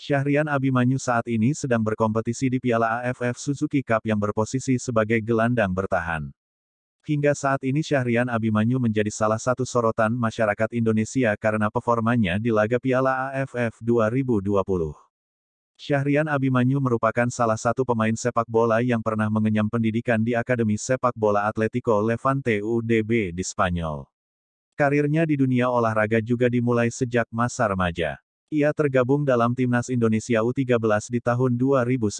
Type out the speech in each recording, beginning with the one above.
Syahrian Abimanyu saat ini sedang berkompetisi di Piala AFF Suzuki Cup yang berposisi sebagai gelandang bertahan. Hingga saat ini Syahrian Abimanyu menjadi salah satu sorotan masyarakat Indonesia karena performanya di laga Piala AFF 2020. Syahrian Abimanyu merupakan salah satu pemain sepak bola yang pernah mengenyam pendidikan di Akademi Sepak Bola Atletico Levante UDB di Spanyol. Karirnya di dunia olahraga juga dimulai sejak masa remaja. Ia tergabung dalam Timnas Indonesia U13 di tahun 2011.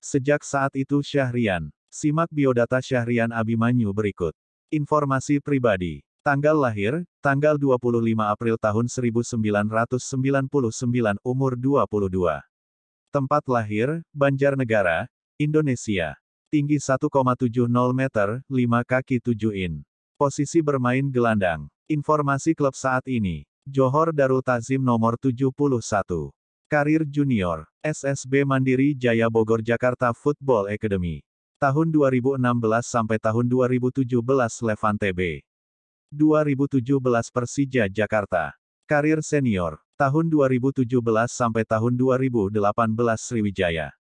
Sejak saat itu Syahrian, simak biodata Syahrian Abimanyu berikut. Informasi pribadi Tanggal lahir, tanggal 25 April tahun 1999, umur 22. Tempat lahir, Banjarnegara, Indonesia. Tinggi 1,70 meter, 5 kaki 7 in. Posisi bermain gelandang. Informasi klub saat ini. Johor Darul Tazim nomor 71. Karir Junior. SSB Mandiri Jaya Bogor Jakarta Football Academy. Tahun 2016 sampai tahun 2017 Levante B. 2017 Persija Jakarta. Karir senior, tahun 2017 sampai tahun 2018 Sriwijaya.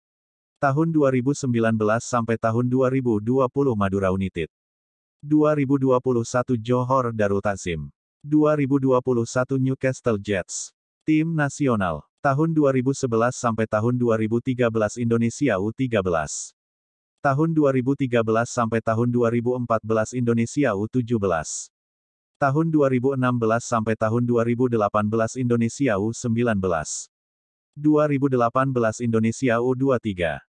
Tahun 2019 sampai tahun 2020 Madura United. 2021 Johor Darul Tasim. 2021 Newcastle Jets. Tim nasional, tahun 2011 sampai tahun 2013 Indonesia U13. Tahun 2013 sampai tahun 2014 Indonesia U17. Tahun 2016 sampai tahun 2018 Indonesia U19. 2018 Indonesia U23.